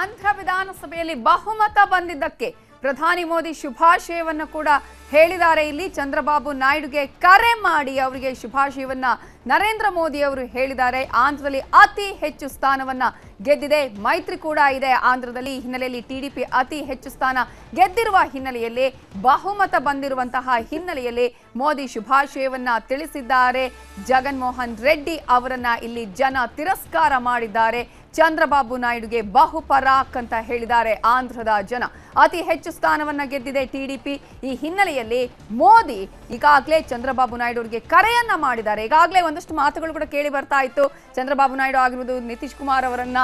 ಆಂಧ್ರ ವಿಧಾನಸಭೆಯಲ್ಲಿ ಬಹುಮತ ಬಂದಿದ್ದಕ್ಕೆ ಪ್ರಧಾನಿ ಮೋದಿ ಶುಭಾಶಯವನ್ನ ಕೂಡ ಹೇಳಿದ್ದಾರೆ ಇಲ್ಲಿ ಚಂದ್ರಬಾಬು ನಾಯ್ಡುಗೆ ಕರೆ ಮಾಡಿ ಅವರಿಗೆ ಶುಭಾಶಯವನ್ನ ನರೇಂದ್ರ ಮೋದಿ ಅವರು ಹೇಳಿದ್ದಾರೆ ಆಂಧ್ರದಲ್ಲಿ ಅತಿ ಹೆಚ್ಚು ಸ್ಥಾನವನ್ನ ಗೆದ್ದಿದೆ ಮೈತ್ರಿ ಕೂಡ ಇದೆ ಆಂಧ್ರದಲ್ಲಿ ಹಿನ್ನೆಲೆಯಲ್ಲಿ ಟಿಡಿಪಿ ಅತಿ ಹೆಚ್ಚು ಸ್ಥಾನ ಗೆದ್ದಿರುವ ಹಿನ್ನೆಲೆಯಲ್ಲಿ ಬಹುಮತ ಬಂದಿರುವಂತಹ ಹಿನ್ನೆಲೆಯಲ್ಲಿ ಮೋದಿ ಶುಭಾಶಯವನ್ನ ತಿಳಿಸಿದ್ದಾರೆ ಜಗನ್ಮೋಹನ್ ರೆಡ್ಡಿ ಅವರನ್ನ ಇಲ್ಲಿ ಜನ ತಿರಸ್ಕಾರ ಮಾಡಿದ್ದಾರೆ ಚಂದ್ರಬಾಬು ನಾಯ್ಡುಗೆ ಬಹುಪರಾಕ್ ಅಂತ ಹೇಳಿದ್ದಾರೆ ಆಂಧ್ರದ ಜನ ಅತಿ ಹೆಚ್ಚು ಸ್ಥಾನವನ್ನ ಗೆದ್ದಿದೆ ಟಿಡಿಪಿ ಈ ಹಿನ್ನೆಲೆಯಲ್ಲಿ ಮೋದಿ ಈಗಾಗಲೇ ಚಂದ್ರಬಾಬು ನಾಯ್ಡು ಅವರಿಗೆ ಕರೆಯನ್ನ ಮಾಡಿದ್ದಾರೆ ಈಗಾಗಲೇ ಒಂದಷ್ಟು ಮಾತುಗಳು ಕೂಡ ಕೇಳಿ ಬರ್ತಾ ಇತ್ತು ಚಂದ್ರಬಾಬು ನಾಯ್ಡು ಆಗಿರುವುದು ನಿತೀಶ್ ಕುಮಾರ್ ಅವರನ್ನ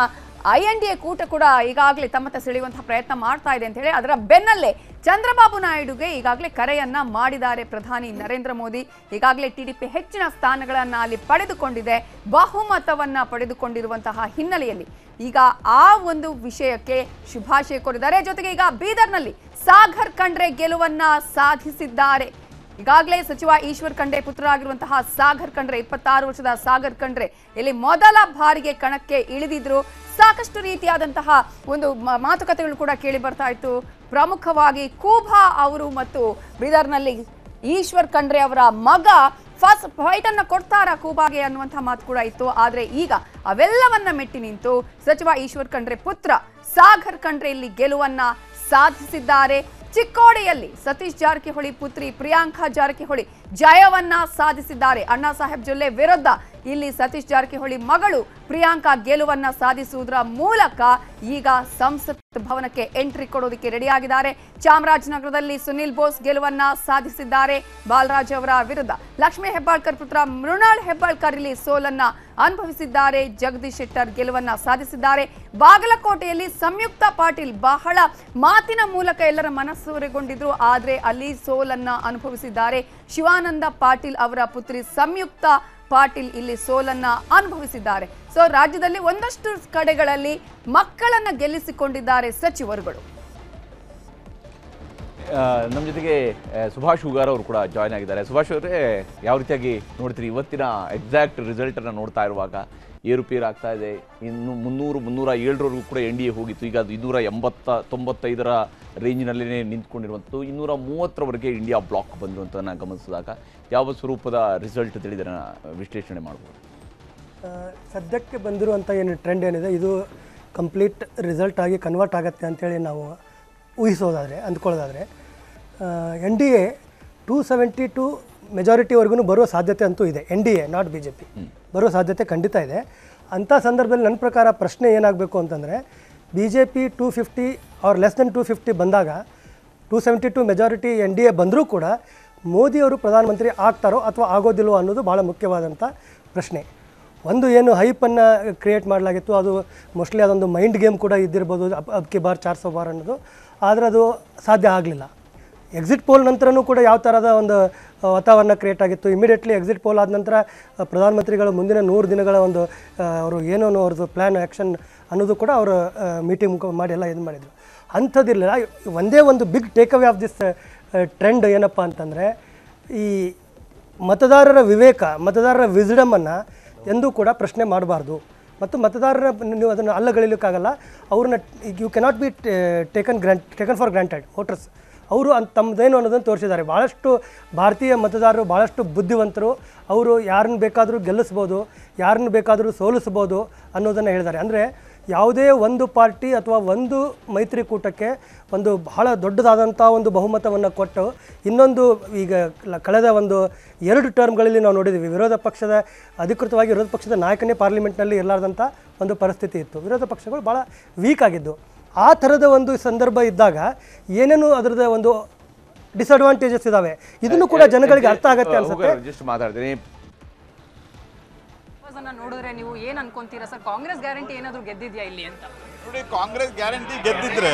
ಐ ಎನ್ ಡಿ ಎ ಕೂಟ ಕೂಡ ಈಗಾಗಲೇ ತಮ್ಮತ್ತ ಸೆಳೆಯುವಂತಹ ಪ್ರಯತ್ನ ಮಾಡ್ತಾ ಇದೆ ಅಂತ ಹೇಳಿ ಅದರ ಬೆನ್ನಲ್ಲೇ ಚಂದ್ರಬಾಬು ನಾಯ್ಡುಗೆ ಈಗಾಗಲೇ ಕರೆಯನ್ನ ಮಾಡಿದ್ದಾರೆ ಪ್ರಧಾನಿ ನರೇಂದ್ರ ಮೋದಿ ಈಗಾಗಲೇ ಟಿಡಿಪಿ ಹೆಚ್ಚಿನ ಸ್ಥಾನಗಳನ್ನು ಅಲ್ಲಿ ಪಡೆದುಕೊಂಡಿದೆ ಬಹುಮತವನ್ನ ಪಡೆದುಕೊಂಡಿರುವಂತಹ ಹಿನ್ನೆಲೆಯಲ್ಲಿ ಈಗ ಆ ಒಂದು ವಿಷಯಕ್ಕೆ ಶುಭಾಶಯ ಕೋರಿದ್ದಾರೆ ಜೊತೆಗೆ ಈಗ ಬೀದರ್ನಲ್ಲಿ ಸಾಗರ್ ಕಂಡ್ರೆ ಗೆಲುವನ್ನ ಸಾಧಿಸಿದ್ದಾರೆ ಈಗಾಗಲೇ ಸಚಿವ ಈಶ್ವರ್ ಖಂಡ್ರೆ ಆಗಿರುವಂತಹ ಸಾಗರ್ ಖಂಡ್ರೆ ಇಪ್ಪತ್ತಾರು ವರ್ಷದ ಸಾಗರ್ ಖಂಡ್ರೆ ಇಲ್ಲಿ ಮೊದಲ ಬಾರಿಗೆ ಕಣಕ್ಕೆ ಇಳಿದಿದ್ರು ಸಾಕಷ್ಟು ರೀತಿಯಾದಂತಹ ಒಂದು ಮಾತುಕತೆಗಳು ಕೂಡ ಕೇಳಿ ಬರ್ತಾ ಇತ್ತು ಪ್ರಮುಖವಾಗಿ ಕೂಭಾ ಅವರು ಮತ್ತು ಬೀದರ್ನಲ್ಲಿ ಈಶ್ವರ್ ಖಂಡ್ರೆ ಅವರ ಮಗ ಫಸ್ಟ್ ಫೈಟ್ ಅನ್ನ ಕೊಡ್ತಾರ ಕೂಬಾಗೆ ಅನ್ನುವಂತಹ ಮಾತು ಕೂಡ ಇತ್ತು ಆದ್ರೆ ಈಗ ಅವೆಲ್ಲವನ್ನ ಮೆಟ್ಟಿ ನಿಂತು ಸಚಿವ ಈಶ್ವರ್ ಖಂಡ್ರೆ ಪುತ್ರ ಸಾಗರ್ ಖಂಡ್ರೆ ಇಲ್ಲಿ ಗೆಲುವನ್ನ ಸಾಧಿಸಿದ್ದಾರೆ ಚಿಕ್ಕೋಡಿಯಲ್ಲಿ ಸತೀಶ್ ಜಾರಕಿಹೊಳಿ ಪುತ್ರಿ ಪ್ರಿಯಾಂಕಾ ಜಾರಕಿಹೊಳಿ ಜಯವನ್ನ ಸಾಧಿಸಿದ್ದಾರೆ ಅಣ್ಣಾ ಸಾಹೇಬ್ ಜೊಲ್ಲೆ ವಿರುದ್ಧ ಇಲ್ಲಿ ಸತೀಶ್ ಜಾರಕಿಹೊಳಿ ಮಗಳು ಪ್ರಿಯಾಂಕಾ ಗೆಲುವನ್ನ ಸಾಧಿಸುವುದರ ಮೂಲಕ ಈಗ ಸಂಸತ್ ಭವನಕ್ಕೆ ಎಂಟ್ರಿ ಕೊಡೋದಕ್ಕೆ ರೆಡಿಯಾಗಿದ್ದಾರೆ ಚಾಮರಾಜನಗರದಲ್ಲಿ ಸುನಿಲ್ ಬೋಸ್ ಗೆಲುವನ್ನ ಸಾಧಿಸಿದ್ದಾರೆ ಬಾಲರಾಜ್ ಅವರ ವಿರುದ್ಧ ಲಕ್ಷ್ಮೀ ಹೆಬ್ಬಾಳ್ಕರ್ ಪುತ್ರ ಮೃಣಾಳ್ ಹೆಬ್ಬಾಳ್ಕರ್ ಇಲ್ಲಿ ಸೋಲನ್ನ ಅನುಭವಿಸಿದ್ದಾರೆ ಜಗದೀಶ್ ಶೆಟ್ಟರ್ ಗೆಲುವನ್ನ ಸಾಧಿಸಿದ್ದಾರೆ ಬಾಗಲಕೋಟೆಯಲ್ಲಿ ಸಂಯುಕ್ತ ಪಾಟೀಲ್ ಬಹಳ ಮಾತಿನ ಮೂಲಕ ಎಲ್ಲರ ಮನಸ್ಸುರೆಗೊಂಡಿದ್ರು ಆದರೆ ಅಲ್ಲಿ ಸೋಲನ್ನ ಅನುಭವಿಸಿದ್ದಾರೆ ಶಿವಾನಂದ ಪಾಟೀಲ್ ಅವರ ಪುತ್ರಿ ಸಂಯುಕ್ತ ಪಾಟೀಲ್ ಇಲ್ಲಿ ಸೋಲನ್ನ ಅನುಭವಿಸಿದ್ದಾರೆ ಸೊ ರಾಜ್ಯದಲ್ಲಿ ಒಂದಷ್ಟು ಕಡೆಗಳಲ್ಲಿ ಮಕ್ಕಳನ್ನ ಗೆಲ್ಲಿಸಿಕೊಂಡಿದ್ದಾರೆ ಸಚಿವರುಗಳು ನಮ್ಮ ಜೊತೆಗೆ ಸುಭಾಷ್ ಹುಗಾರ್ ಅವರು ಕೂಡ ಜಾಯ್ನ್ ಆಗಿದ್ದಾರೆ ಸುಭಾಷ್ ಅವರೇ ಯಾವ ರೀತಿಯಾಗಿ ನೋಡ್ತೀರಿ ಇವತ್ತಿನ ಎಕ್ಸಾಕ್ಟ್ ರಿಸಲ್ಟನ್ನು ನೋಡ್ತಾ ಇರುವಾಗ ಆಗ್ತಾ ಇದೆ ಇನ್ನು ಮುನ್ನೂರು ಮುನ್ನೂರ ಏಳರವರೆಗೂ ಕೂಡ ಎನ್ ಡಿ ಎ ಹೋಗಿತ್ತು ಈಗ ಅದು ಇನ್ನೂರ ಎಂಬತ್ತ ತೊಂಬತ್ತೈದರ ರೇಂಜ್ನಲ್ಲೇ ನಿಂತ್ಕೊಂಡಿರುವಂಥದ್ದು ಇನ್ನೂರ ಮೂವತ್ತರವರೆಗೆ ಇಂಡಿಯಾ ಬ್ಲಾಕ್ ಬಂದಿರುವಂಥದ್ದನ್ನು ಗಮನಿಸಿದಾಗ ಯಾವ ಸ್ವರೂಪದ ರಿಸಲ್ಟ್ ತಿಳಿದರ ವಿಶ್ಲೇಷಣೆ ಮಾಡ್ಬೋದು ಸದ್ಯಕ್ಕೆ ಬಂದಿರುವಂಥ ಏನು ಟ್ರೆಂಡ್ ಏನಿದೆ ಇದು ಕಂಪ್ಲೀಟ್ ರಿಸಲ್ಟ್ ಆಗಿ ಕನ್ವರ್ಟ್ ಆಗುತ್ತೆ ಅಂತೇಳಿ ನಾವು ಊಹಿಸೋದಾದರೆ ಅಂದ್ಕೊಳ್ಳೋದಾದರೆ N D A two seventy two ಮೆಜಾರಿಟಿವರೆಗೂ ಬರೋ ಸಾಧ್ಯತೆ ಅಂತೂ ಇದೆ N D A not B J P ಬರೋ ಸಾಧ್ಯತೆ ಖಂಡಿತ ಇದೆ ಅಂಥ ಸಂದರ್ಭದಲ್ಲಿ ನನ್ನ ಪ್ರಕಾರ ಪ್ರಶ್ನೆ ಏನಾಗಬೇಕು ಅಂತಂದರೆ B J P two fifty ಅವ್ರು ಲೆಸ್ ದೆನ್ ಟೂ ಫಿಫ್ಟಿ ಬಂದಾಗ two seventy two majority N D A ಬಂದರೂ ಕೂಡ ಮೋದಿಯವರು ಪ್ರಧಾನಮಂತ್ರಿ ಆಗ್ತಾರೋ ಅಥವಾ ಆಗೋದಿಲ್ವೋ ಅನ್ನೋದು ಭಾಳ ಮುಖ್ಯವಾದಂಥ ಪ್ರಶ್ನೆ ಒಂದು ಏನು ಹೈಪನ್ನು ಕ್ರಿಯೇಟ್ ಮಾಡಲಾಗಿತ್ತು ಅದು ಮೋಸ್ಟ್ಲಿ ಅದೊಂದು ಮೈಂಡ್ ಗೇಮ್ ಕೂಡ ಇದ್ದಿರ್ಬೋದು ಅದಕ್ಕೆ ಬಾರ್ ಚಾರ್ ಸೋ ಬಾರ್ ಅನ್ನೋದು ಆದರೆ ಅದು ಸಾಧ್ಯ ಆಗಲಿಲ್ಲ ಎಕ್ಸಿಟ್ ಪೋಲ್ ನಂತರನೂ ಕೂಡ ಯಾವ ಥರದ ಒಂದು ವಾತಾವರಣ ಕ್ರಿಯೇಟ್ ಆಗಿತ್ತು ಇಮಿಡಿಯೇಟ್ಲಿ ಎಕ್ಸಿಟ್ ಪೋಲ್ ಆದ ನಂತರ ಪ್ರಧಾನಮಂತ್ರಿಗಳು ಮುಂದಿನ ನೂರು ದಿನಗಳ ಒಂದು ಅವರು ಏನೋ ಅವ್ರದ್ದು ಪ್ಲ್ಯಾನ್ ಆ್ಯಕ್ಷನ್ ಅನ್ನೋದು ಕೂಡ ಅವರು ಮೀಟಿಂಗ್ ಮಾಡಿ ಎಲ್ಲ ಇದು ಮಾಡಿದರು ಅಂಥದ್ದಿರಲಿಲ್ಲ ಒಂದೇ ಒಂದು big take away of this trend ಏನಪ್ಪ ಅಂತಂದರೆ ಈ ಮತದಾರರ ವಿವೇಕ ಮತದಾರರ ವಿಸಿಡಮನ್ನು ಎಂದೂ ಕೂಡ ಪ್ರಶ್ನೆ ಮಾಡಬಾರ್ದು ಮತ್ತು ಮತದಾರರ ನೀವು ಅದನ್ನು ಅಲ್ಲಗಳಿಲಿಕ್ಕಾಗಲ್ಲ ಅವ್ರನ್ನ you cannot be taken grant taken for granted voters ಅವರು ಅಂತ ತಮ್ಮದೇನು ಅನ್ನೋದನ್ನು ತೋರಿಸಿದ್ದಾರೆ ಭಾಳಷ್ಟು ಭಾರತೀಯ ಮತದಾರರು ಭಾಳಷ್ಟು ಬುದ್ಧಿವಂತರು ಅವರು ಯಾರನ್ನು ಬೇಕಾದರೂ ಗೆಲ್ಲಿಸ್ಬೋದು ಯಾರನ್ನು ಬೇಕಾದರೂ ಸೋಲಿಸ್ಬೋದು ಅನ್ನೋದನ್ನು ಹೇಳಿದ್ದಾರೆ ಅಂದರೆ ಯಾವುದೇ ಒಂದು ಪಾರ್ಟಿ ಅಥವಾ ಒಂದು ಮೈತ್ರಿಕೂಟಕ್ಕೆ ಒಂದು ಬಹಳ ದೊಡ್ಡದಾದಂಥ ಒಂದು ಬಹುಮತವನ್ನು ಕೊಟ್ಟು ಇನ್ನೊಂದು ಈಗ ಕಳೆದ ಒಂದು ಎರಡು ಟರ್ಮ್ಗಳಲ್ಲಿ ನಾವು ನೋಡಿದ್ದೀವಿ ವಿರೋಧ ಪಕ್ಷದ ಅಧಿಕೃತವಾಗಿ ವಿರೋಧ ಪಕ್ಷದ ನಾಯಕನೇ ಪಾರ್ಲಿಮೆಂಟ್ನಲ್ಲಿ ಇರಲಾರ್ದಂಥ ಒಂದು ಪರಿಸ್ಥಿತಿ ಇತ್ತು ವಿರೋಧ ಪಕ್ಷಗಳು ಭಾಳ ವೀಕ್ ಆಗಿದ್ದು ಆ ಥರದ ಒಂದು ಸಂದರ್ಭ ಇದ್ದಾಗ ಏನೇನು ಅದರದ ಒಂದು ಡಿಸ್ಅಡ್ವಾಂಟೇಜಸ್ ಇದಾವೆ ಇದನ್ನು ಕೂಡ ಜನಗಳಿಗೆ ಅರ್ಥ ಆಗುತ್ತೆ ಅನ್ಸುತ್ತೆ ಜಸ್ಟ್ ಮಾತಾಡ್ತೀನಿ ನೋಡಿದ್ರೆ ನೀವು ಏನ್ ಅನ್ಕೊಂತೀರಾ ಸರ್ ಕಾಂಗ್ರೆಸ್ ಗ್ಯಾರಂಟಿ ಏನಾದ್ರು ಗೆದ್ದಿದ್ಯಾ ಇಲ್ಲಿ ಅಂತ ನೋಡಿ ಕಾಂಗ್ರೆಸ್ ಗ್ಯಾರಂಟಿ ಗೆದ್ದಿದ್ರೆ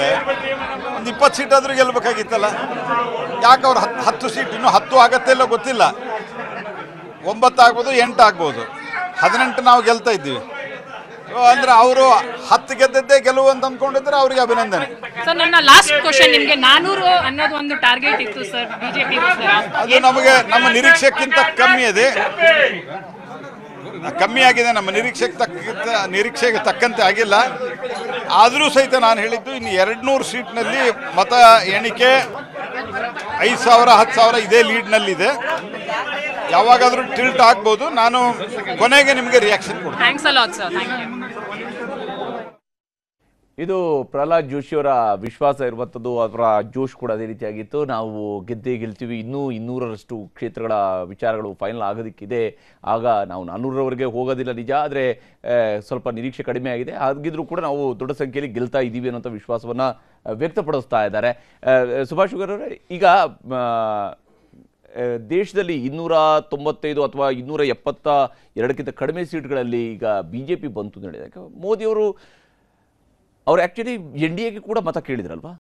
ಒಂದು ಇಪ್ಪತ್ತು ಸೀಟ್ ಆದ್ರೂ ಗೆಲ್ಲಬೇಕಾಗಿತ್ತಲ್ಲ ಯಾಕೆ ಅವ್ರು ಹತ್ತು ಹತ್ತು ಸೀಟ್ ಇನ್ನೂ ಹತ್ತು ಆಗತ್ತೆ ಇಲ್ಲ ಗೊತ್ತಿಲ್ಲ ಒಂಬತ್ತು ಆಗ್ಬೋದು ಎಂಟು ಆಗ್ಬೋದು ಹದಿನೆಂಟು ನಾವು ಗೆಲ್ತಾ ಇದ್ದೀವಿ ಅಂದ್ರೆ ಅವರು ಹತ್ತು ಗೆದ್ದದ್ದೇ ಗೆಲುವು ಅಂತ ಅಂದ್ಕೊಂಡಿದ್ರೆ ಅವ್ರಿಗೆ ಅಭಿನಂದನೆ ಅದು ನಮಗೆ ನಮ್ಮ ನಿರೀಕ್ಷೆಕ್ಕಿಂತ ಕಮ್ಮಿ ಇದೆ ಕಮ್ಮಿ ಆಗಿದೆ ನಮ್ಮ ನಿರೀಕ್ಷೆಗೆ ತಕ್ಕ ನಿರೀಕ್ಷೆಗೆ ತಕ್ಕಂತೆ ಆಗಿಲ್ಲ ಆದರೂ ಸಹಿತ ನಾನು ಹೇಳಿದ್ದು ಇನ್ನು ಎರಡು ನೂರು ಸೀಟ್ನಲ್ಲಿ ಮತ ಎಣಿಕೆ ಐದು ಸಾವಿರ ಹತ್ತು ಸಾವಿರ ಇದೇ ಲೀಡ್ನಲ್ಲಿದೆ ಯಾವಾಗಾದರೂ ಟಿಲ್ಟ್ ಆಗ್ಬೋದು ನಾನು ಕೊನೆಗೆ ನಿಮಗೆ ರಿಯಾಕ್ಷನ್ ಕೊಡ್ತೀನಿ ಇದು ಪ್ರಹ್ಲಾದ್ ಜೋಶಿಯವರ ವಿಶ್ವಾಸ ಇರುವಂಥದ್ದು ಅವರ ಜೋಶ್ ಕೂಡ ಅದೇ ರೀತಿಯಾಗಿತ್ತು ನಾವು ಗೆದ್ದೇ ಗೆಲ್ತೀವಿ ಇನ್ನೂ ಇನ್ನೂರರಷ್ಟು ಕ್ಷೇತ್ರಗಳ ವಿಚಾರಗಳು ಫೈನಲ್ ಆಗೋದಕ್ಕಿದೆ ಆಗ ನಾವು ನಾನ್ನೂರವರೆಗೆ ಹೋಗೋದಿಲ್ಲ ನಿಜ ಆದರೆ ಸ್ವಲ್ಪ ನಿರೀಕ್ಷೆ ಕಡಿಮೆ ಆಗಿದೆ ಹಾಗಿದ್ರೂ ಕೂಡ ನಾವು ದೊಡ್ಡ ಸಂಖ್ಯೆಯಲ್ಲಿ ಗೆಲ್ತಾ ಇದ್ದೀವಿ ಅನ್ನೋಂಥ ವಿಶ್ವಾಸವನ್ನು ವ್ಯಕ್ತಪಡಿಸ್ತಾ ಇದ್ದಾರೆ ಸುಭಾಷ್ ಅವರೇ ಈಗ ದೇಶದಲ್ಲಿ ಇನ್ನೂರ ತೊಂಬತ್ತೈದು ಅಥವಾ ಇನ್ನೂರ ಎಪ್ಪತ್ತ ಎರಡಕ್ಕಿಂತ ಕಡಿಮೆ ಸೀಟ್ಗಳಲ್ಲಿ ಈಗ ಬಿ ಜೆ ಪಿ ಬಂತು ಅಂತ ಹೇಳಿದಾಗ ಮೋದಿಯವರು ಅವ್ರು ಆ್ಯಕ್ಚುಲಿ ಎನ್ ಡಿ ಎಗೆ ಕೂಡ ಮತ ಕೇಳಿದ್ರಲ್ವಾ